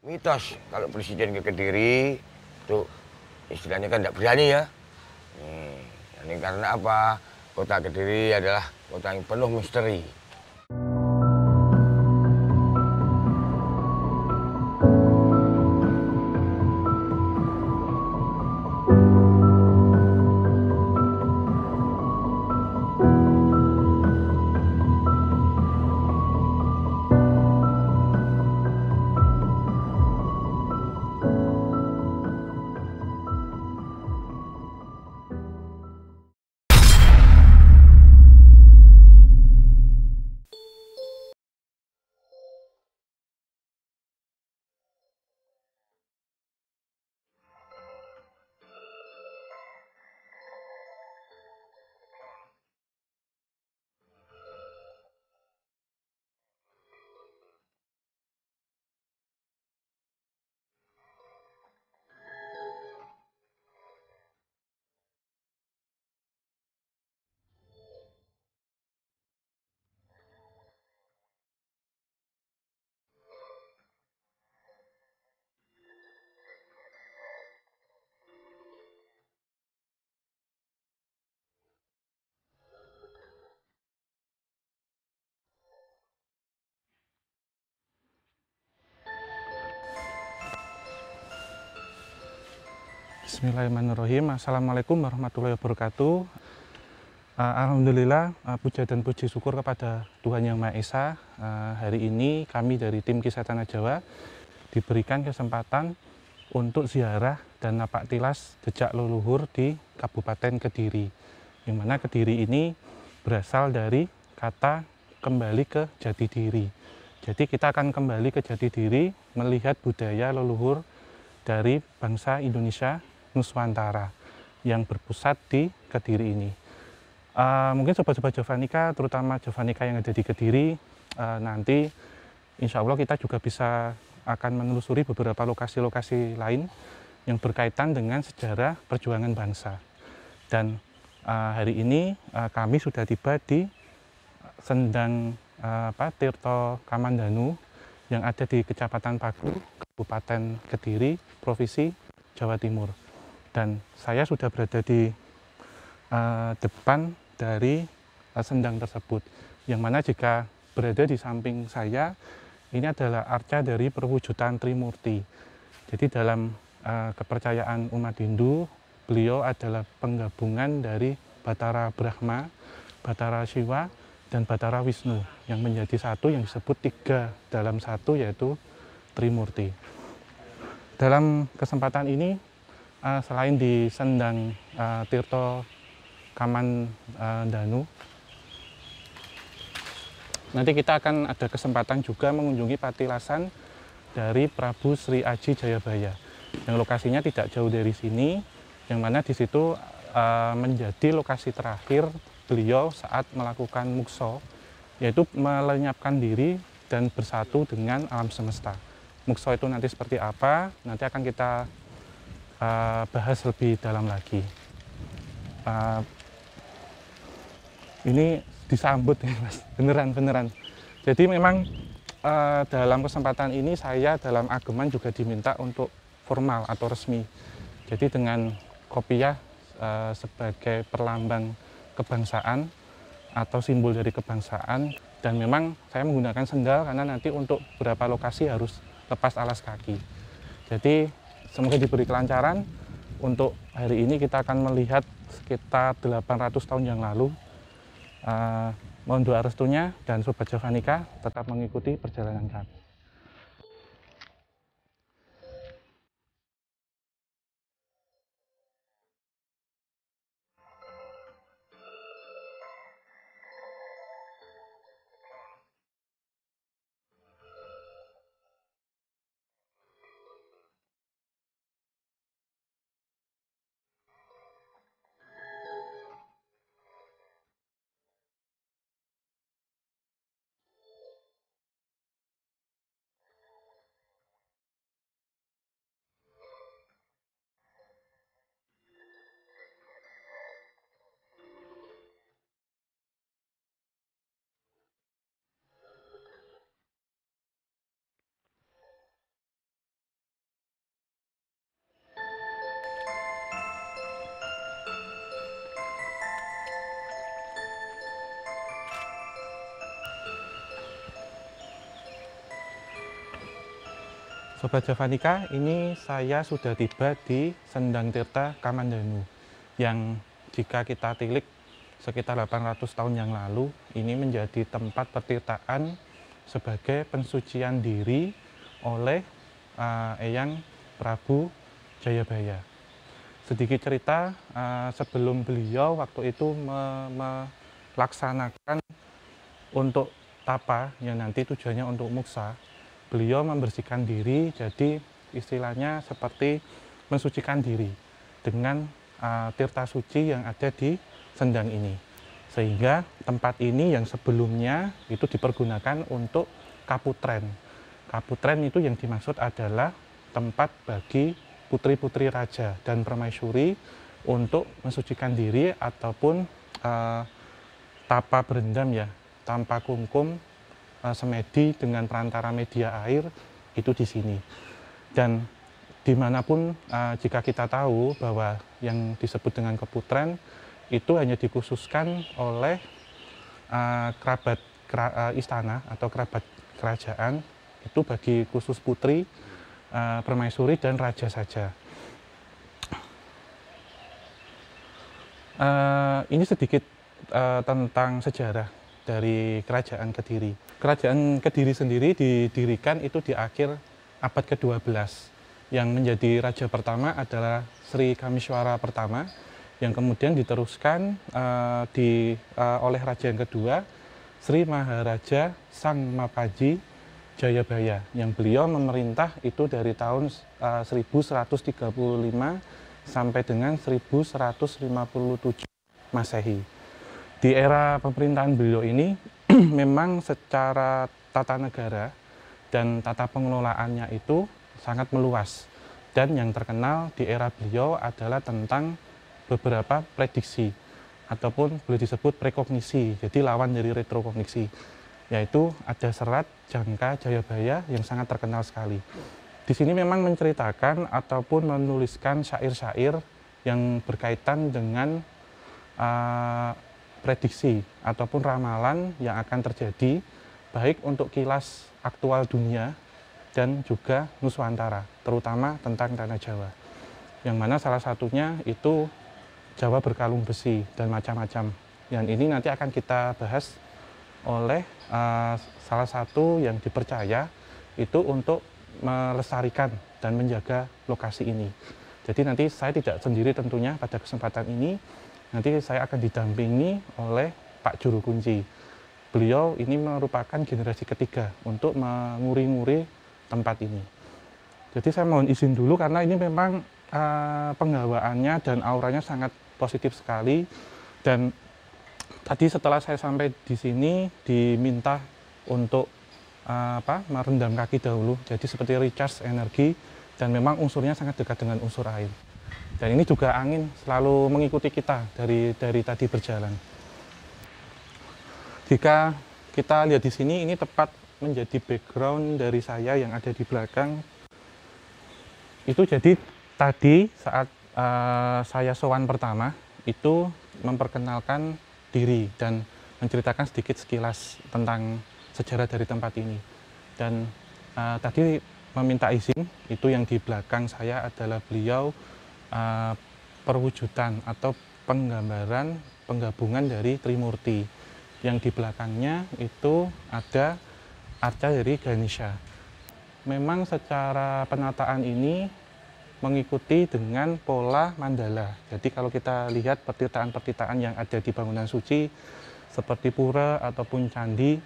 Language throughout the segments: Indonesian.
Mitos kalau presiden ke Kediri itu istilahnya kan tidak berani ya. Hmm, ini karena apa? Kota Kediri adalah kota yang penuh misteri. Bismillahirrahmanirrahim. Assalamualaikum warahmatullahi wabarakatuh. Uh, Alhamdulillah, uh, puja dan puji syukur kepada Tuhan Yang Maha Esa. Uh, hari ini kami dari tim Kisah Tanah Jawa diberikan kesempatan untuk ziarah dan napak tilas jejak leluhur di Kabupaten Kediri. Yang mana Kediri ini berasal dari kata kembali ke jati diri. Jadi kita akan kembali ke jati diri melihat budaya leluhur dari bangsa Indonesia Nuswantara yang berpusat di Kediri ini. Uh, mungkin sobat-sobat Jovanika, terutama Jovanika yang ada di Kediri, uh, nanti insya Allah kita juga bisa akan menelusuri beberapa lokasi-lokasi lain yang berkaitan dengan sejarah perjuangan bangsa. Dan uh, hari ini uh, kami sudah tiba di Sendang uh, apa, Tirto Kamandanu yang ada di Kecamatan Paku, Kabupaten Kediri, Provinsi Jawa Timur dan saya sudah berada di uh, depan dari uh, sendang tersebut yang mana jika berada di samping saya ini adalah arca dari perwujudan Trimurti jadi dalam uh, kepercayaan umat Hindu beliau adalah penggabungan dari Batara Brahma, Batara Siwa, dan Batara Wisnu yang menjadi satu yang disebut tiga dalam satu yaitu Trimurti. Dalam kesempatan ini uh, selain di Sendang uh, Tirto Kaman uh, Danu, nanti kita akan ada kesempatan juga mengunjungi patilasan dari Prabu Sri Aji Jayabaya yang lokasinya tidak jauh dari sini, yang mana di situ uh, menjadi lokasi terakhir beliau saat melakukan mukso, yaitu melenyapkan diri dan bersatu dengan alam semesta. Mukso itu nanti seperti apa, nanti akan kita uh, bahas lebih dalam lagi. Uh, ini disambut ya mas, beneran beneran. Jadi memang uh, dalam kesempatan ini saya dalam ageman juga diminta untuk formal atau resmi. Jadi dengan kopiah uh, sebagai perlambang kebangsaan atau simbol dari kebangsaan dan memang saya menggunakan sendal karena nanti untuk beberapa lokasi harus lepas alas kaki. Jadi semoga diberi kelancaran untuk hari ini kita akan melihat sekitar 800 tahun yang lalu uh, mohon doa restunya dan Sobat Jovanika tetap mengikuti perjalanan kami Sobat Javanika, ini saya sudah tiba di Sendang Tirta Kamandanu yang jika kita tilik sekitar 800 tahun yang lalu ini menjadi tempat pertirtaan sebagai pensucian diri oleh uh, Eyang Prabu Jayabaya. Sedikit cerita uh, sebelum beliau waktu itu me melaksanakan untuk tapa yang nanti tujuannya untuk muksa beliau membersihkan diri jadi istilahnya seperti mensucikan diri dengan uh, tirta suci yang ada di sendang ini sehingga tempat ini yang sebelumnya itu dipergunakan untuk kaputren kaputren itu yang dimaksud adalah tempat bagi putri-putri raja dan permaisuri untuk mensucikan diri ataupun uh, tapa berendam ya tanpa kumkum Eh, semedi dengan perantara media air itu di sini. Dan dimanapun eh, jika kita tahu bahwa yang disebut dengan keputren itu hanya dikhususkan oleh eh, kerabat istana atau kerabat kerajaan itu bagi khusus putri, permaisuri dan raja saja. Uh, ini sedikit uh, tentang sejarah dari kerajaan Kediri. Kerajaan Kediri sendiri didirikan itu di akhir abad ke-12. Yang menjadi raja pertama adalah Sri Kamiswara pertama yang kemudian diteruskan uh, di uh, oleh raja yang kedua Sri Maharaja Sang Mapaji Jayabaya yang beliau memerintah itu dari tahun eh, uh, 1135 sampai dengan 1157 Masehi. Di era pemerintahan beliau ini memang secara tata negara dan tata pengelolaannya itu sangat meluas. Dan yang terkenal di era beliau adalah tentang beberapa prediksi ataupun boleh disebut prekognisi, jadi lawan dari retrokognisi, yaitu ada serat jangka Jayabaya yang sangat terkenal sekali. Di sini memang menceritakan ataupun menuliskan syair-syair yang berkaitan dengan uh, prediksi ataupun ramalan yang akan terjadi baik untuk kilas aktual dunia dan juga nusantara terutama tentang tanah Jawa. Yang mana salah satunya itu Jawa berkalung besi dan macam-macam. Yang ini nanti akan kita bahas oleh uh, salah satu yang dipercaya itu untuk melestarikan dan menjaga lokasi ini. Jadi nanti saya tidak sendiri tentunya pada kesempatan ini nanti saya akan didampingi oleh Pak Juru Kunci. Beliau ini merupakan generasi ketiga untuk menguri-nguri tempat ini. Jadi saya mohon izin dulu karena ini memang uh, penggawaannya dan auranya sangat positif sekali. Dan tadi setelah saya sampai di sini diminta untuk uh, apa merendam kaki dahulu. Jadi seperti recharge energi dan memang unsurnya sangat dekat dengan unsur air. Dan ini juga angin selalu mengikuti kita dari dari tadi berjalan. Jika kita lihat di sini, ini tepat menjadi background dari saya yang ada di belakang. Itu jadi tadi saat uh, saya sowan pertama itu memperkenalkan diri dan menceritakan sedikit sekilas tentang sejarah dari tempat ini. Dan uh, tadi meminta izin, itu yang di belakang saya adalah beliau Eh, perwujudan atau penggambaran penggabungan dari Trimurti yang di belakangnya itu ada arca dari Ganesha. Memang secara penataan ini mengikuti dengan pola mandala. Jadi kalau kita lihat pertitaan-pertitaan yang ada di bangunan suci seperti pura ataupun candi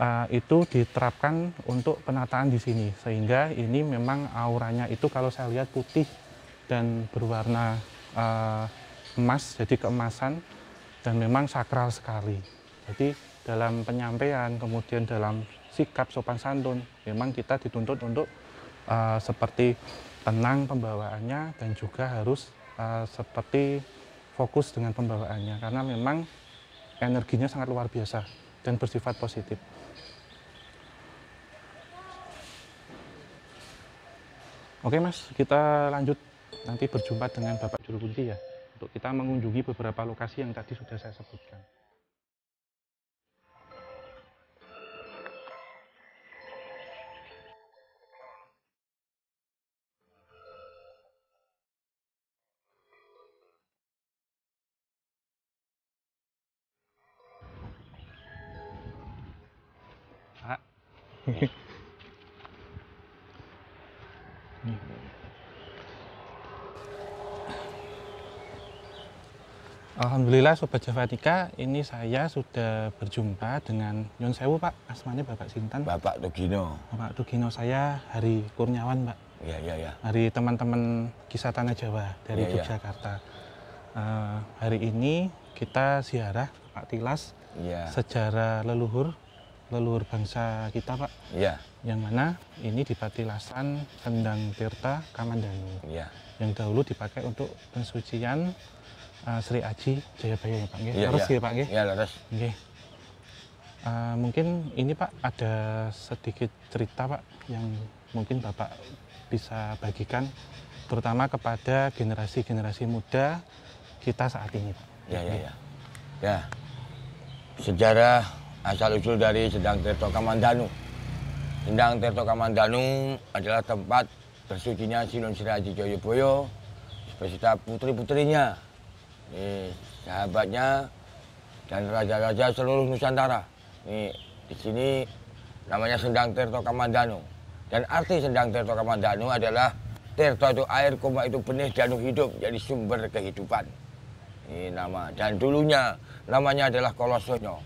eh, itu diterapkan untuk penataan di sini sehingga ini memang auranya itu kalau saya lihat putih dan berwarna uh, emas, jadi keemasan dan memang sakral sekali. Jadi dalam penyampaian, kemudian dalam sikap sopan santun, memang kita dituntut untuk uh, seperti tenang pembawaannya dan juga harus uh, seperti fokus dengan pembawaannya karena memang energinya sangat luar biasa dan bersifat positif. Oke mas, kita lanjut nanti berjumpa dengan Bapak Juru Kunci ya untuk kita mengunjungi beberapa lokasi yang tadi sudah saya sebutkan. Pak. Alhamdulillah Sobat Javatika, ini saya sudah berjumpa dengan Nyun Sewu Pak, asmanya Bapak Sintan. Bapak Dugino. Bapak Dugino saya Hari Kurniawan Pak. Iya, iya, iya. Hari teman-teman kisah Tanah Jawa dari ya, Yogyakarta. Ya. Uh, hari ini kita ziarah Pak Tilas, ya. sejarah leluhur, leluhur bangsa kita Pak. Iya. Yang mana ini di Patilasan Kendang Tirta Kamandanu. Iya. Yang dahulu dipakai untuk pensucian uh, Sri Aji Jayabaya ya Pak nggih. terus ya iya. Pak nggih. Iya terus. Nggih. Uh, mungkin ini Pak ada sedikit cerita Pak yang mungkin Bapak bisa bagikan terutama kepada generasi-generasi muda kita saat ini Pak. Ya ya ya. Ya. Sejarah asal usul dari Sedang Tirto Kamandanu. Sedang Tirto Kamandanu adalah tempat bersucinya Sinun Aji Joyoboyo beserta putri-putrinya nih sahabatnya dan raja-raja seluruh Nusantara. Nih di sini namanya Sendang Tirto Kamandanu. Dan arti Sendang Tirto Kamandanu adalah Tirto itu air, koma itu benih, danu hidup, jadi sumber kehidupan. Ini nama. Dan dulunya namanya adalah Kolosonyo.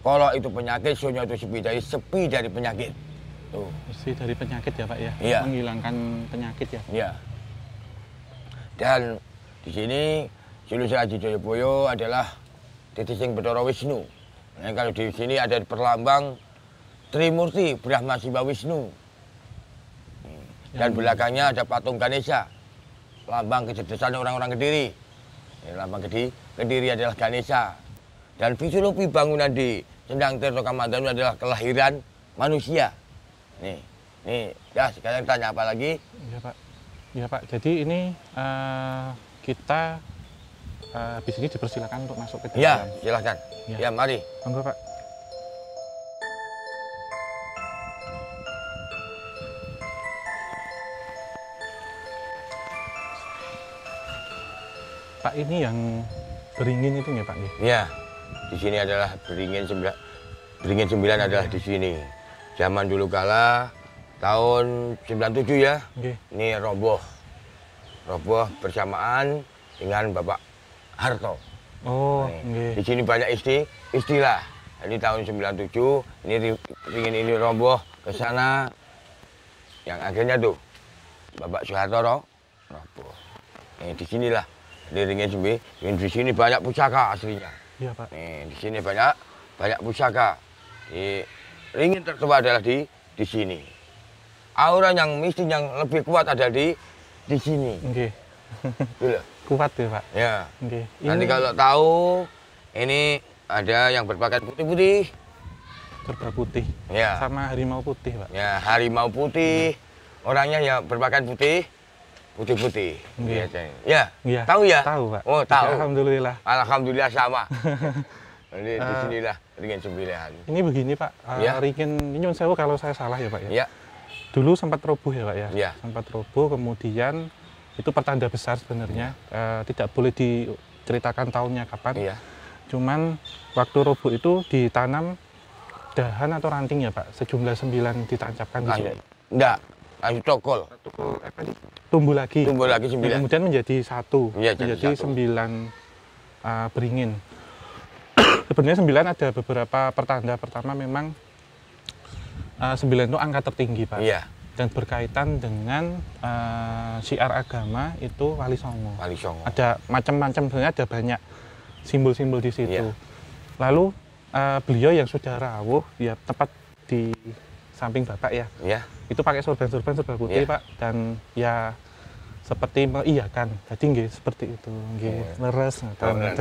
Kolo itu penyakit, sonyo itu sepi dari sepi dari penyakit. Tuh. Sepi dari penyakit ya Pak ya? Iya. Menghilangkan penyakit ya? Iya. Dan di sini Silisa Aji Joyoboyo adalah titik sing Bedoro Wisnu. Nah, kalau di sini ada Perlambang, Trimurti Brahma Siwa Wisnu. Dan ya. belakangnya ada patung Ganesha, lambang kecerdasan orang-orang Kediri. Ini ya, lambang Kediri, Kediri adalah Ganesha. Dan fisiologi bangunan di Sendang Tirto Kamandanu adalah kelahiran manusia. Nih, nih, ya sekarang tanya apa lagi? Iya Pak, iya Pak. Jadi ini uh, kita Eh, habis ini dipersilakan untuk masuk ke dalam. Ya, silakan. Ya, ya mari. Monggo, Pak. Pak ini yang beringin itu nggak, Pak? Iya, di sini adalah beringin sembilan, beringin sembilan ya. adalah di sini. Zaman dulu kala tahun 97 ya, okay. ini roboh, roboh bersamaan dengan Bapak Harto. Oh, okay. Di sini banyak isti, istilah. Jadi tahun 97 ini ingin ini roboh ke sana yang akhirnya tuh Bapak Soeharto roboh. Nih di sinilah di ringin sembi, di sini banyak pusaka aslinya. Iya Pak. Nih di sini banyak banyak pusaka. Di ringin tertua adalah di di sini. Aura yang mistis yang lebih kuat ada di di sini. Gitu Oke. Okay kuat ya Pak. Ya. Okay. Nanti kalau tahu ini ada yang berpakaian putih-putih. Kerbau putih. Ya. Sama harimau putih Pak. Ya harimau putih. Hmm. Orangnya ya berpakaian putih putih-putih okay. Iya. Iya, ya. ya. Tahu ya? Tahu, Pak. Oh, tahu. Iya, alhamdulillah. Alhamdulillah sama. Jadi uh, eh. disinilah sembilan. Ini begini, Pak. Uh, ya. Ringin ini saya kalau saya salah ya, Pak ya. ya. Dulu sempat roboh ya, Pak ya. ya. Sempat roboh kemudian itu pertanda besar sebenarnya uh, tidak boleh diceritakan tahunnya kapan ya. cuman waktu robo itu ditanam dahan atau ranting ya pak sejumlah sembilan ditancapkan di enggak Ayu cokol. Tumbuh lagi. Tumbuh lagi sembilan. kemudian menjadi satu. Ya, menjadi satu. sembilan uh, beringin. Sebenarnya sembilan ada beberapa pertanda. Pertama memang uh, sembilan itu angka tertinggi pak. ya dan berkaitan dengan uh, siar agama itu Wali Songo. Wali Songo. Ada macam-macam sebenarnya ada banyak simbol-simbol di situ. Yeah. Lalu uh, beliau yang sudah rawuh ya tepat di samping bapak ya. Yeah. Itu pakai sorban-sorban serba putih yeah. pak dan ya seperti mengiyakan. Jadi nggih seperti itu nggih yeah. leres.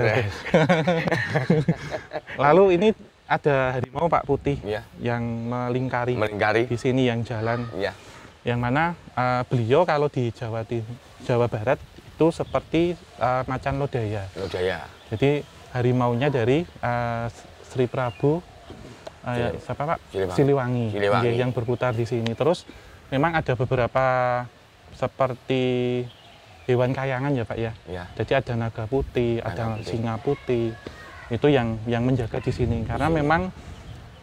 Lalu ini ada harimau Pak putih ya. yang melingkari, melingkari di sini yang jalan. Ya. Yang mana uh, beliau kalau di Jawa di Jawa Barat itu seperti uh, macan lodaya. Lodaya. Jadi nya dari uh, Sri Prabu uh, ya, siapa Pak? Siliwangi. Siliwangi. Siliwangi. yang berputar di sini. Terus memang ada beberapa seperti hewan kayangan ya Pak ya. ya. Jadi ada naga putih, naga ada putih. singa putih itu yang yang menjaga di sini karena iya. memang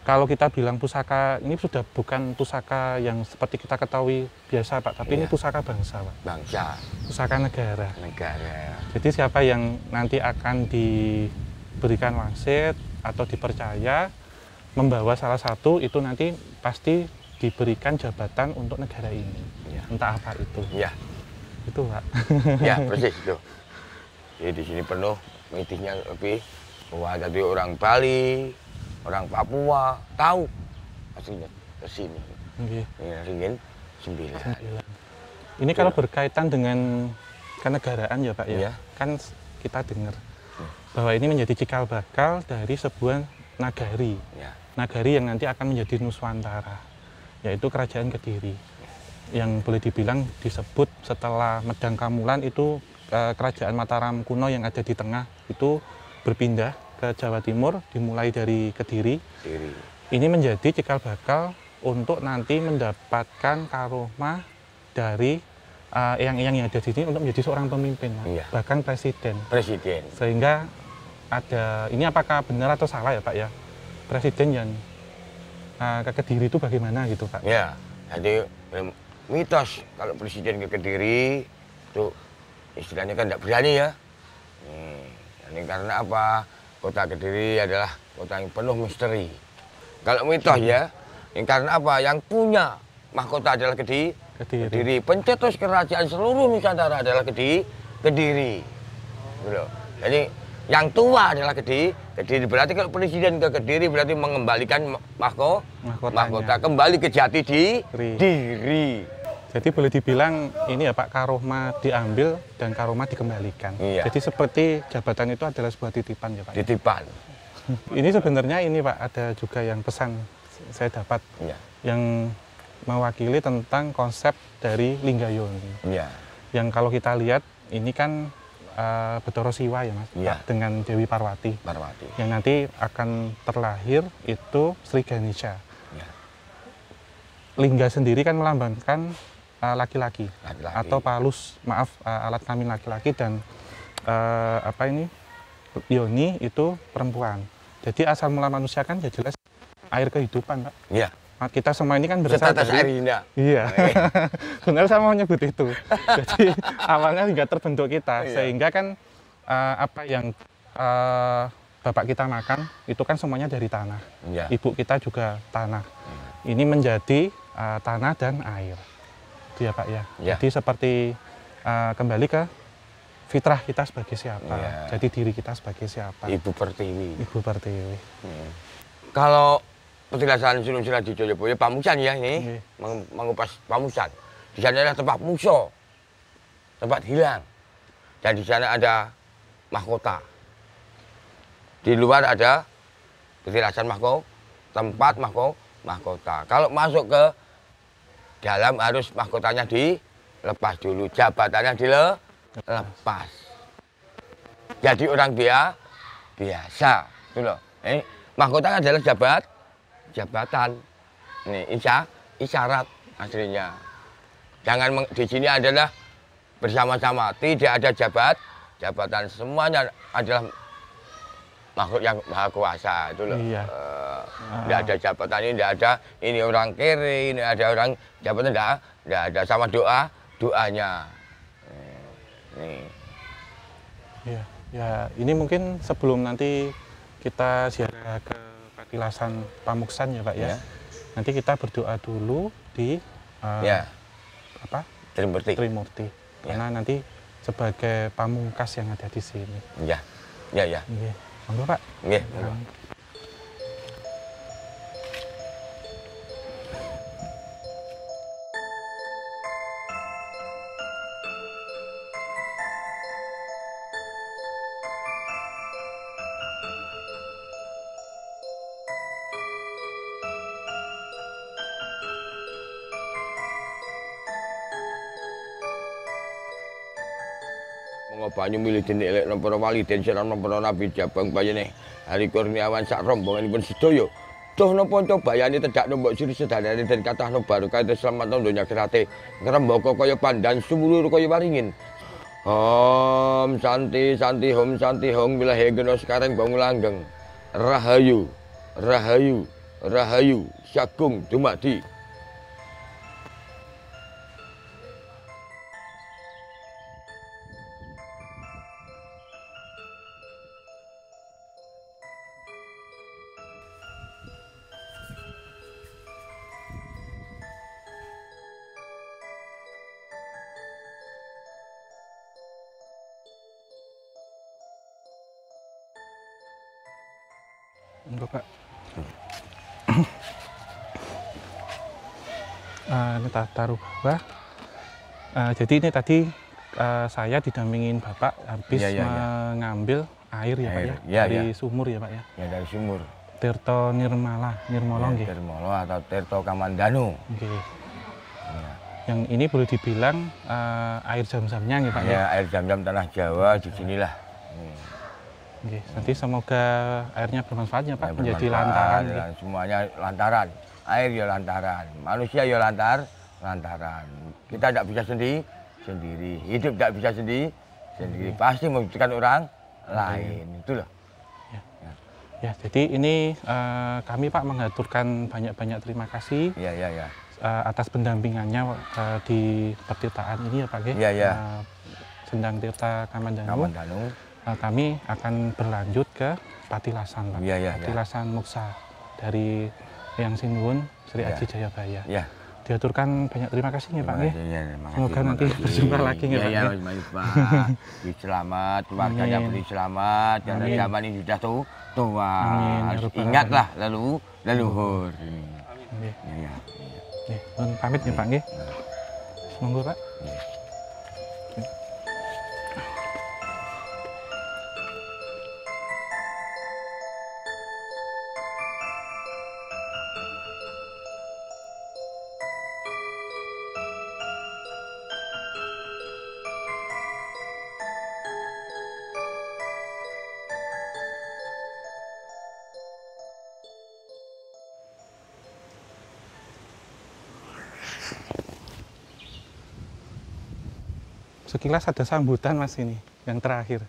kalau kita bilang pusaka ini sudah bukan pusaka yang seperti kita ketahui biasa pak tapi iya. ini pusaka bangsa pak bangsa pusaka negara negara jadi siapa yang nanti akan diberikan wangsit atau dipercaya membawa salah satu itu nanti pasti diberikan jabatan untuk negara ini ya. entah apa itu ya itu pak ya persis itu jadi di sini penuh mitinya lebih bahwa di orang Bali, orang Papua tahu aslinya ke sini. Okay. Ya, ringin sembilan. sembilan. Ini kalau iya. berkaitan dengan kenegaraan ya Pak ya, ya. kan kita dengar ya. bahwa ini menjadi cikal bakal dari sebuah nagari. Ya. Nagari yang nanti akan menjadi Nuswantara, yaitu Kerajaan Kediri. Iya. Yang boleh dibilang disebut setelah Medang Kamulan itu eh, kerajaan Mataram kuno yang ada di tengah itu berpindah ke Jawa Timur dimulai dari Kediri. Kediri. Ini menjadi cikal bakal untuk nanti mendapatkan karomah dari uh, eh, yang-yang yang ada di sini untuk menjadi seorang pemimpin, iya. bahkan presiden. Presiden. Sehingga ada ini apakah benar atau salah ya Pak ya? Presiden yang uh, ke Kediri itu bagaimana gitu Pak? Ya, jadi mitos kalau presiden ke Kediri itu istilahnya kan tidak berani ya. Hmm ini karena apa kota Kediri adalah kota yang penuh misteri kalau mitos ya ini karena apa yang punya mahkota adalah Kediri Kediri, Kediri. pencetus kerajaan seluruh Nusantara adalah Kediri Kediri gitu. jadi yang tua adalah Kediri Kediri berarti kalau presiden ke Kediri berarti mengembalikan mahko, mahkota mahkota kembali ke jati di diri. Jadi boleh dibilang ini ya Pak Karoma diambil dan Karoma dikembalikan. Iya. Jadi seperti jabatan itu adalah sebuah titipan ya Pak. Titipan. ini sebenarnya ini Pak ada juga yang pesan saya dapat iya. yang mewakili tentang konsep dari Linggayoni. Iya. Yang kalau kita lihat ini kan uh, eh, Betoro Siwa ya Mas iya. dengan Dewi Parwati. Parwati. Yang nanti akan terlahir itu Sri Ganesha. Iya. Lingga sendiri kan melambangkan Eh, laki-laki uh, atau palus maaf uh, alat kelamin laki-laki dan uh, apa ini yoni itu perempuan. Jadi asal mula manusia kan ya jelas air kehidupan, Pak. Iya. yeah. kita semua ini kan berasal dari air iya Iya. Benar saya mau nyebut itu. Jadi awalnya hingga terbentuk kita yeah. sehingga kan uh, apa yang uh, bapak kita makan itu kan semuanya dari tanah. yeah. Ibu kita juga tanah. Iya. Ini menjadi uh, tanah dan air itu ya Pak ya. ya. Jadi seperti uh, kembali ke fitrah kita sebagai siapa, ya. jadi diri kita sebagai siapa. Ibu Pertiwi. Ibu Pertiwi. Hmm. Kalau petilasan silum-silah di Pak Pamusan ya ini, iya. Mang, mengupas Pamusan. Di sana ada tempat muso, tempat hilang. Dan di sana ada mahkota. Di luar ada petilasan mahkota, tempat mahkota. mahkota. Kalau masuk ke dalam harus mahkotanya dilepas dulu, jabatannya dilepas. Jadi orang dia biasa, itu loh. Eh, mahkota adalah jabat, jabatan. Ini isya, isyarat aslinya. Jangan di sini adalah bersama-sama, tidak ada jabat, jabatan semuanya adalah makhluk yang maha kuasa itu loh. Iya. Uh, ada jabatan ini, tidak ada ini orang kiri, ini ada orang jabatan tidak, tidak ada sama doa, doanya. Eh, nih. Iya, ya ini mungkin sebelum nanti kita siaga ke Patilasan Pamuksan ya Pak ya. ya. Nanti kita berdoa dulu di uh, ya. apa? Trimurti. Trimurti. Iya. Karena ya. nanti sebagai pamungkas yang ada di sini. Ya, ya, ya. ya. Monggo Pak. Nggih, monggo. Wanyu milih denik lek nopo wali den siran nopo nabi jabang bayane hari kurniawan sak rombonganipun sedaya. Tuh nopo cobayani tedak nombok siri sedanane den kathah no barokah selamat no donya kirate. Ngrembaka kaya pandan sumulur kaya waringin. Om Santi Santi Om Santi Hong wilahe genos kareng bangun langgeng. Rahayu Rahayu Rahayu Syagung Dumadi enggak pak uh, ini taruh bawah uh, jadi ini tadi uh, saya didampingin bapak habis ya, ya, mengambil ya. air ya air. pak ya, ya dari ya. sumur ya pak ya ya dari sumur Tirto Nirmala Nirmolo ya, Nirmolo atau Tirto Kamandanu okay. ya. yang ini perlu dibilang uh, air jam-jamnya nih pak ya, ya air jam-jam tanah Jawa disinilah hmm. Yes, nanti semoga airnya bermanfaat ya Pak, ya, menjadi lantaran. Ya, gitu. Semuanya lantaran, air ya lantaran, manusia ya lantar, lantaran. Kita tidak bisa sendiri, sendiri. Hidup tidak bisa sendiri, sendiri. Iya. Pasti membutuhkan orang iya. lain, itulah. Ya. ya. ya, jadi ini uh, kami Pak mengaturkan banyak-banyak terima kasih. Ya, ya, ya. atas pendampingannya uh, di pertitaan ini ya Pak. Ya, ya. Uh, Sendang Tirta Kamandanu. Kamandanu. Eh, kami akan berlanjut ke Patilasan Pak. Ya, ya, Patilasan ya. Muksa dari yang Sinwun Sri ya. Aji iya. Jayabaya. Ya. Diaturkan banyak terima kasih ya Pak. Ya. ya. Semoga nanti berjumpa lagi ya, iya, Pak. Ya, ya, Pak. selamat, yang beri selamat, yang zaman ini sudah tuh tua. Amin. Ya Harus ingatlah lalu leluhur. Amin. Ya, ya. Ya, pamit ya Pak Ya. Semoga, Pak. Ya. sekilas ada sambutan mas ini yang terakhir.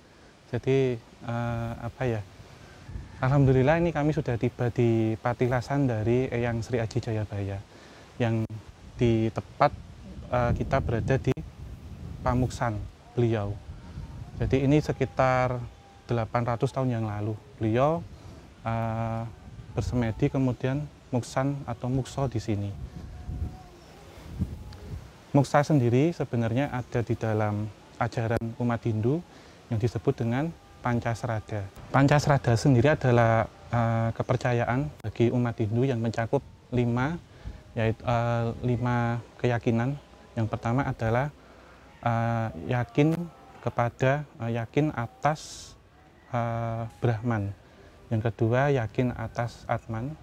Jadi eh, apa ya? Alhamdulillah ini kami sudah tiba di patilasan dari Eyang Sri Aji Jayabaya yang di tepat eh, kita berada di Pamuksan beliau. Jadi ini sekitar 800 tahun yang lalu beliau eh, bersemedi kemudian muksan atau mukso di sini. Moksa sendiri sebenarnya ada di dalam ajaran umat Hindu yang disebut dengan Pancasrada. Pancasrada sendiri adalah uh, kepercayaan bagi umat Hindu yang mencakup lima yaitu uh, eh, lima keyakinan. Yang pertama adalah uh, yakin kepada uh, yakin atas uh, Brahman. Yang kedua yakin atas Atman.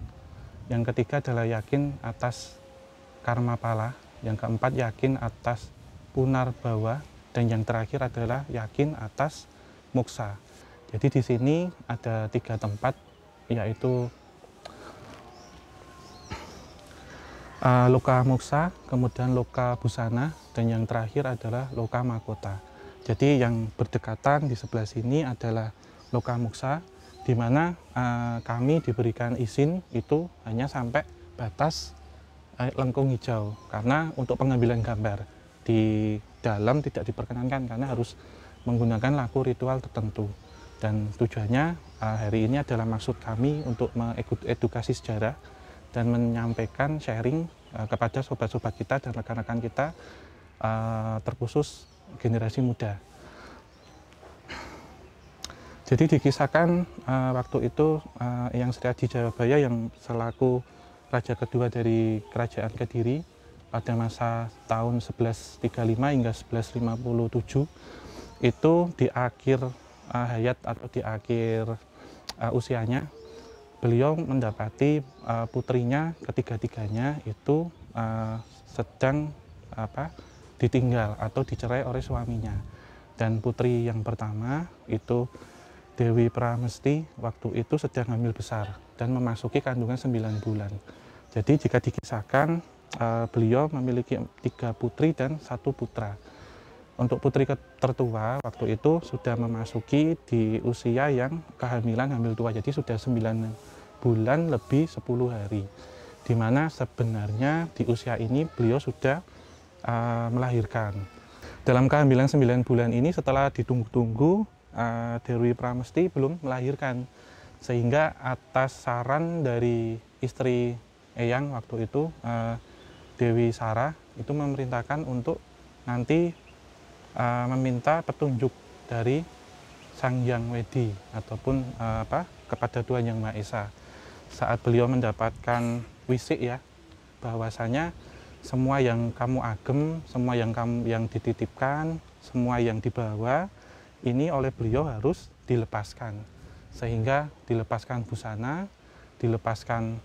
Yang ketiga adalah yakin atas karma pala yang keempat yakin atas punar bawah dan yang terakhir adalah yakin atas muksa. Jadi di sini ada tiga tempat, yaitu uh, eh, loka muksa, kemudian luka busana, dan yang terakhir adalah luka makota. Jadi yang berdekatan di sebelah sini adalah luka muksa, di mana uh, kami diberikan izin itu hanya sampai batas Eh, lengkung hijau karena untuk pengambilan gambar di dalam tidak diperkenankan karena harus menggunakan laku ritual tertentu dan tujuannya eh, hari ini adalah maksud kami untuk mengedukasi sejarah dan menyampaikan sharing eh, kepada sobat-sobat kita dan rekan-rekan kita terkhusus generasi muda. Jadi dikisahkan waktu itu yang di Jawa Baya yang selaku raja kedua dari kerajaan Kediri pada masa tahun 1135 hingga 1157 itu di akhir uh, hayat atau di akhir uh, usianya beliau mendapati uh, putrinya ketiga-tiganya itu uh, sedang apa ditinggal atau dicerai oleh suaminya dan putri yang pertama itu Dewi Pramesti waktu itu sedang hamil besar dan memasuki kandungan 9 bulan. Jadi jika dikisahkan eh, beliau memiliki tiga putri dan satu putra. Untuk putri tertua waktu itu sudah memasuki di usia yang kehamilan hamil tua, jadi sudah 9 bulan lebih 10 hari. Di mana sebenarnya di usia ini beliau sudah uh, melahirkan. Dalam kehamilan 9 bulan ini setelah ditunggu-tunggu uh, Dewi Pramesti belum melahirkan. Sehingga atas saran dari istri Eyang waktu itu uh, Dewi Sarah itu memerintahkan untuk nanti uh, meminta petunjuk dari Sang Yang Wedi ataupun uh, apa kepada Tuhan Yang Maha Esa. Saat beliau mendapatkan wisik ya bahwasanya semua yang kamu agem, semua yang kamu yang dititipkan, semua yang dibawa ini oleh beliau harus dilepaskan. Sehingga dilepaskan busana, dilepaskan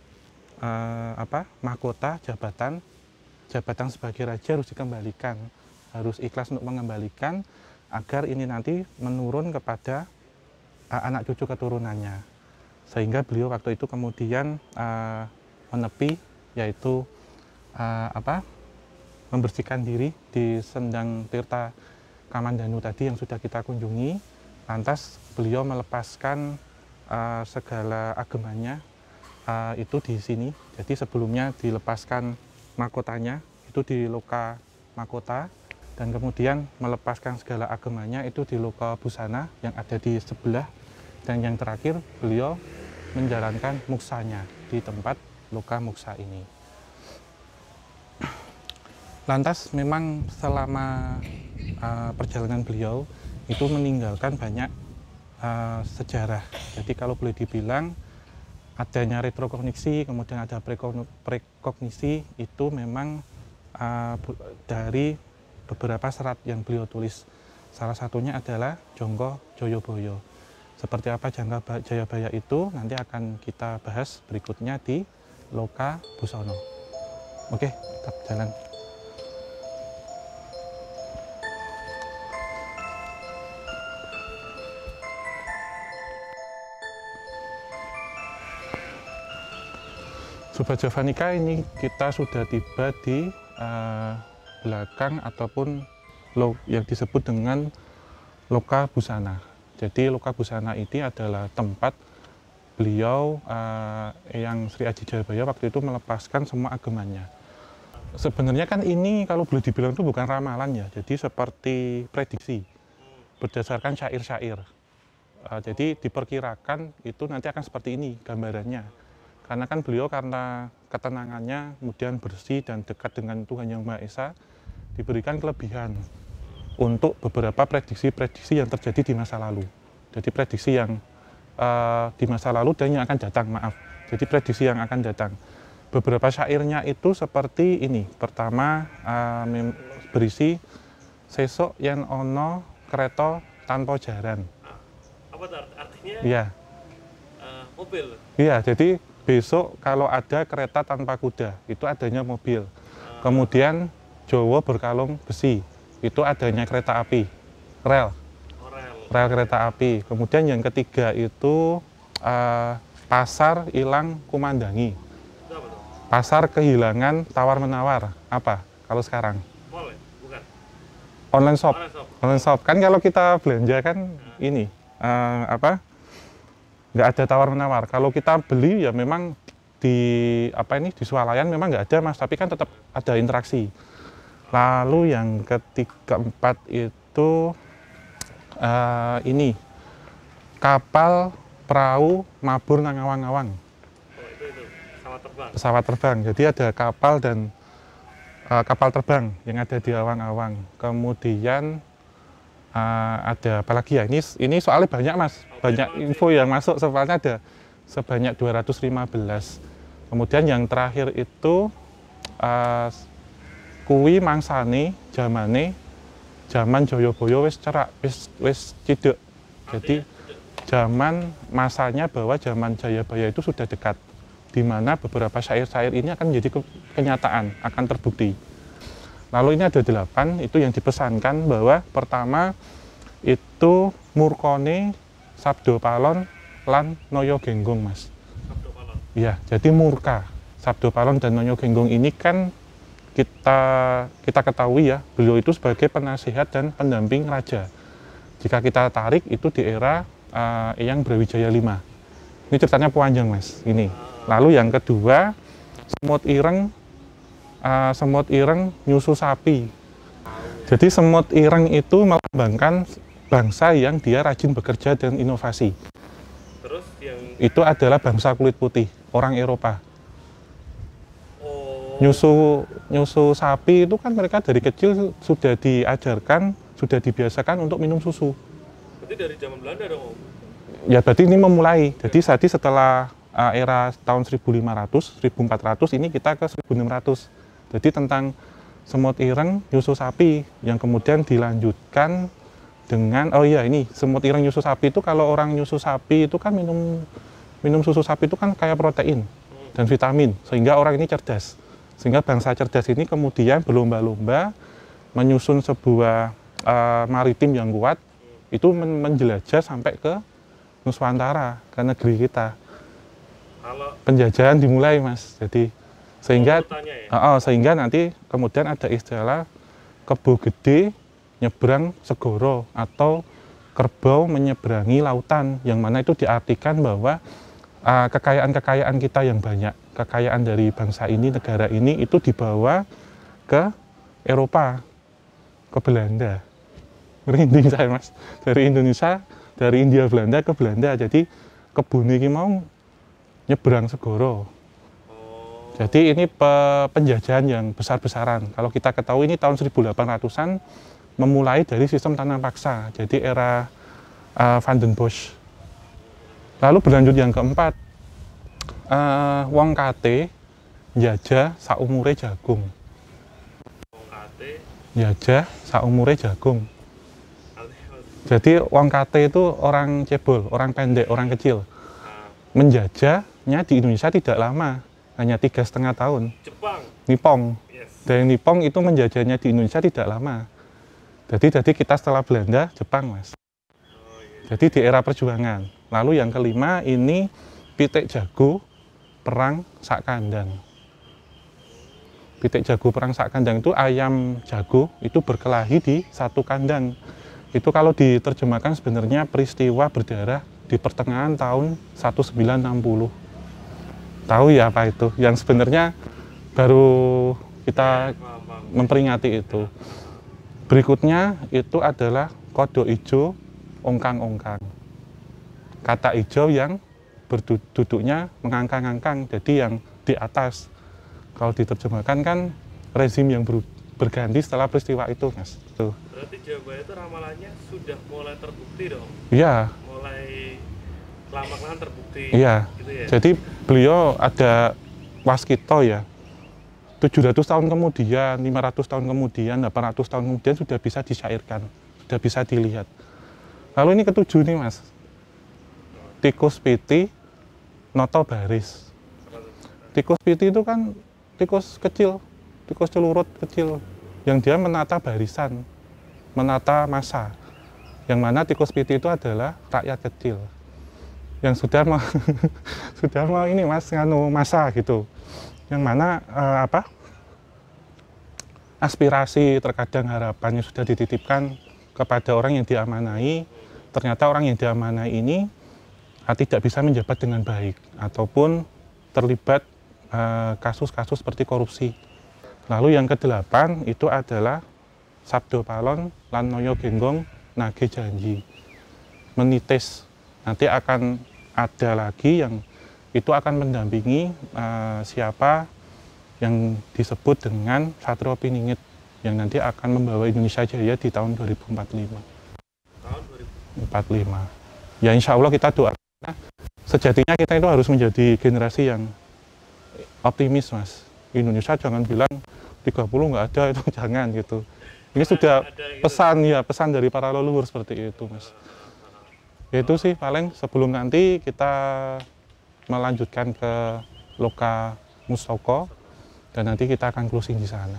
eh, apa mahkota jabatan jabatan sebagai raja harus dikembalikan harus ikhlas untuk mengembalikan agar ini nanti menurun kepada eh, anak cucu keturunannya sehingga beliau waktu itu kemudian eh, menepi yaitu eh, apa membersihkan diri di sendang tirta Kamandanu tadi yang sudah kita kunjungi lantas beliau melepaskan uh, segala agamanya uh, itu di sini. Jadi sebelumnya dilepaskan makotanya itu di loka makota dan kemudian melepaskan segala agamanya itu di loka busana yang ada di sebelah dan yang terakhir beliau menjalankan muksanya di tempat loka muksa ini. Lantas memang selama uh, perjalanan beliau itu meninggalkan banyak uh, sejarah. Jadi kalau boleh dibilang adanya retrokognisi, kemudian ada prekognisi itu memang uh, dari beberapa serat yang beliau tulis. Salah satunya adalah Jongko Joyoboyo. Seperti apa Jangka Jayabaya itu nanti akan kita bahas berikutnya di Loka Busono. Oke, tetap jalan. Sobat Javanica ini kita sudah tiba di uh, belakang ataupun lo, yang disebut dengan loka busana. Jadi loka busana ini adalah tempat beliau uh, yang Sri Aji Jayabaya waktu itu melepaskan semua agamanya. Sebenarnya kan ini kalau boleh dibilang itu bukan ramalan ya, jadi seperti prediksi berdasarkan syair-syair. Uh, jadi diperkirakan itu nanti akan seperti ini gambarannya karena kan beliau karena ketenangannya kemudian bersih dan dekat dengan Tuhan Yang Maha Esa diberikan kelebihan untuk beberapa prediksi-prediksi yang terjadi di masa lalu. Jadi prediksi yang uh, di masa lalu dan yang akan datang, maaf. Jadi prediksi yang akan datang. Beberapa syairnya itu seperti ini. Pertama uh, berisi sesok yang ono kereta tanpa jaran. Apa artinya? Iya. Uh, mobil. Iya, jadi besok kalau ada kereta tanpa kuda, itu adanya mobil. Kemudian Jawa berkalung besi, itu adanya kereta api, rel. Rel kereta api. Kemudian yang ketiga itu uh, pasar hilang kumandangi. Pasar kehilangan tawar-menawar. Apa kalau sekarang? Ya? Online shop. Online shop. Kan kalau kita belanja kan nah. ini, uh, apa nggak ada tawar menawar kalau kita beli ya memang di apa ini di swalayan memang nggak ada mas tapi kan tetap ada interaksi lalu yang ketiga empat itu uh, ini kapal perahu mabur nang awang-awang pesawat terbang pesawat terbang jadi ada kapal dan uh, kapal terbang yang ada di awang-awang kemudian uh, ada apa lagi ya ini ini soalnya banyak mas banyak info yang masuk soalnya ada sebanyak 215 kemudian yang terakhir itu uh, ah, kui mangsane jamane zaman Joyoboyo wis cerak wis wis cidek jadi zaman masanya bahwa zaman Jayabaya itu sudah dekat di mana beberapa syair-syair ini akan menjadi kenyataan akan terbukti Lalu ini ada delapan, itu yang dipesankan bahwa pertama itu Murkone, Sabdo Palon, lan Noyo Genggong mas. Sabdo Palon? Iya, jadi Murka. Sabdo Palon dan Noyo Genggong ini kan kita kita ketahui ya, beliau itu sebagai penasehat dan pendamping raja. Jika kita tarik itu di era uh, Eyang Brawijaya V. Ini ceritanya panjang mas, ini. Ah. Lalu yang kedua, Semut Ireng uh, semut ireng nyusu sapi. Jadi semut ireng itu melambangkan bangsa yang dia rajin bekerja dan inovasi. Terus yang itu adalah bangsa kulit putih, orang Eropa. Oh. Nyusu nyusu sapi itu kan mereka dari kecil sudah diajarkan, sudah dibiasakan untuk minum susu. Berarti dari zaman Belanda dong. Ya berarti ini memulai. Jadi tadi setelah eh, era tahun 1500, 1400 ini kita ke 1600. Jadi tentang semut ireng nyusu sapi yang kemudian dilanjutkan dengan oh iya ini semut ireng nyusu sapi itu kalau orang nyusu sapi itu kan minum minum susu sapi itu kan kayak protein dan vitamin sehingga orang ini cerdas. Sehingga bangsa cerdas ini kemudian berlomba-lomba menyusun sebuah uh, maritim yang kuat itu men menjelajah sampai ke Nuswantara ke negeri kita. Penjajahan dimulai mas. Jadi sehingga oh, ya? uh, sehingga nanti kemudian ada istilah kebu gede nyebrang segoro atau kerbau menyeberangi lautan yang mana itu diartikan bahwa e, kekayaan-kekayaan uh, kita yang banyak kekayaan dari bangsa ini negara ini itu dibawa ke Eropa ke Belanda merinding saya mas dari Indonesia dari India Belanda ke Belanda jadi kebun ini mau nyebrang segoro jadi ini penjajahan yang besar-besaran. Kalau kita ketahui ini tahun 1800-an memulai dari sistem tanam paksa, jadi era uh, Van den Bosch. Lalu berlanjut yang keempat, uh, Wong Kate jajah saumure jagung. Wong jajah saumure jagung. Jadi Wong Kate itu orang cebol, orang pendek, orang kecil. Menjajahnya di Indonesia tidak lama, hanya tiga setengah tahun. Jepang. Nipong. Yes. Dari Nipong itu menjajahnya di Indonesia tidak lama. Jadi jadi kita setelah Belanda, Jepang mas. Oh, yes. Iya. Jadi di era perjuangan. Lalu yang kelima ini pitik jago perang sak kandang. Pitik jago perang sak kandang itu ayam jago itu berkelahi di satu kandang. Itu kalau diterjemahkan sebenarnya peristiwa berdarah di pertengahan tahun 1960 tahu ya apa itu yang sebenarnya baru kita memperingati itu berikutnya itu adalah kodo ijo ongkang-ongkang kata ijo yang berduduknya mengangkang-angkang jadi yang di atas kalau diterjemahkan kan rezim yang berganti setelah peristiwa itu mas tuh berarti jawabannya itu ramalannya sudah mulai terbukti dong iya mulai lama-lama terbukti. Iya. Gitu ya? Jadi beliau ada waskito ya. 700 tahun kemudian, 500 tahun kemudian, 800 tahun kemudian sudah bisa disyairkan, sudah bisa dilihat. Lalu ini ketujuh nih mas, tikus piti, noto baris. Tikus piti itu kan tikus kecil, tikus celurut kecil, yang dia menata barisan, menata masa. Yang mana tikus piti itu adalah rakyat kecil, yang sudah mau sudah mau ini mas nganu masa gitu yang mana uh, apa aspirasi terkadang harapannya sudah dititipkan kepada orang yang diamanai ternyata orang yang diamanai ini eh, tidak bisa menjabat dengan baik ataupun terlibat eh, kasus-kasus uh, seperti korupsi lalu yang kedelapan itu adalah Sabdo Palon Lan Noyo Genggong Nage Janji menitis nanti akan ada lagi yang itu akan mendampingi uh, siapa yang disebut dengan Satrio Piningit yang nanti akan membawa Indonesia jaya di tahun 2045. Tahun 2045. Ya insya Allah kita doa. Nah, sejatinya kita itu harus menjadi generasi yang optimis mas. Indonesia jangan bilang 30 nggak ada itu jangan gitu. Ini sudah gitu. pesan ya pesan dari para leluhur seperti itu mas itu sih paling sebelum nanti kita melanjutkan ke loka Mustoko dan nanti kita akan closing di sana.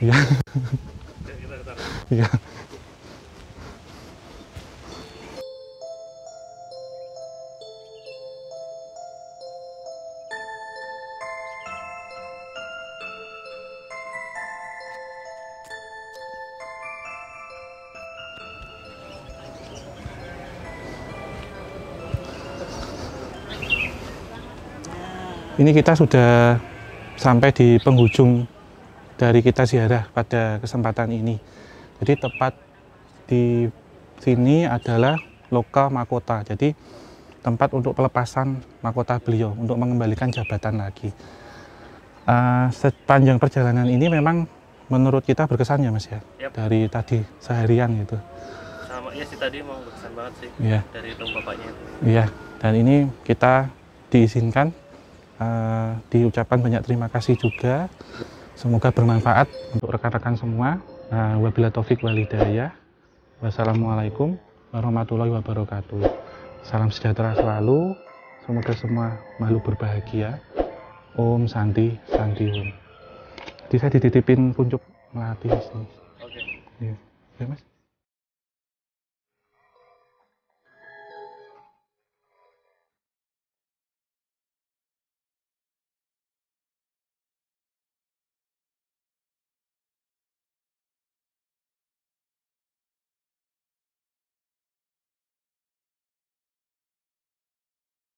Iya. Yeah. Ini kita sudah sampai di penghujung dari kita ziarah pada kesempatan ini. Jadi tepat di sini adalah lokal makota, Jadi tempat untuk pelepasan makota beliau untuk mengembalikan jabatan lagi. Uh, sepanjang perjalanan ini memang menurut kita berkesan ya mas ya yep. dari tadi seharian gitu. Sama ya sih tadi mau berkesan banget sih yeah. dari dong bapaknya. Iya yeah. dan ini kita diizinkan uh, diucapkan banyak terima kasih juga. Semoga bermanfaat untuk rekan-rekan semua. Uh, eh, wabila taufik walidaya. Wassalamualaikum warahmatullahi wabarakatuh. Salam sejahtera selalu. Semoga semua makhluk berbahagia. Om Santi Santi Om. Jadi saya dititipin kuncup melati sini. Oke. Okay. Ya. ya mas.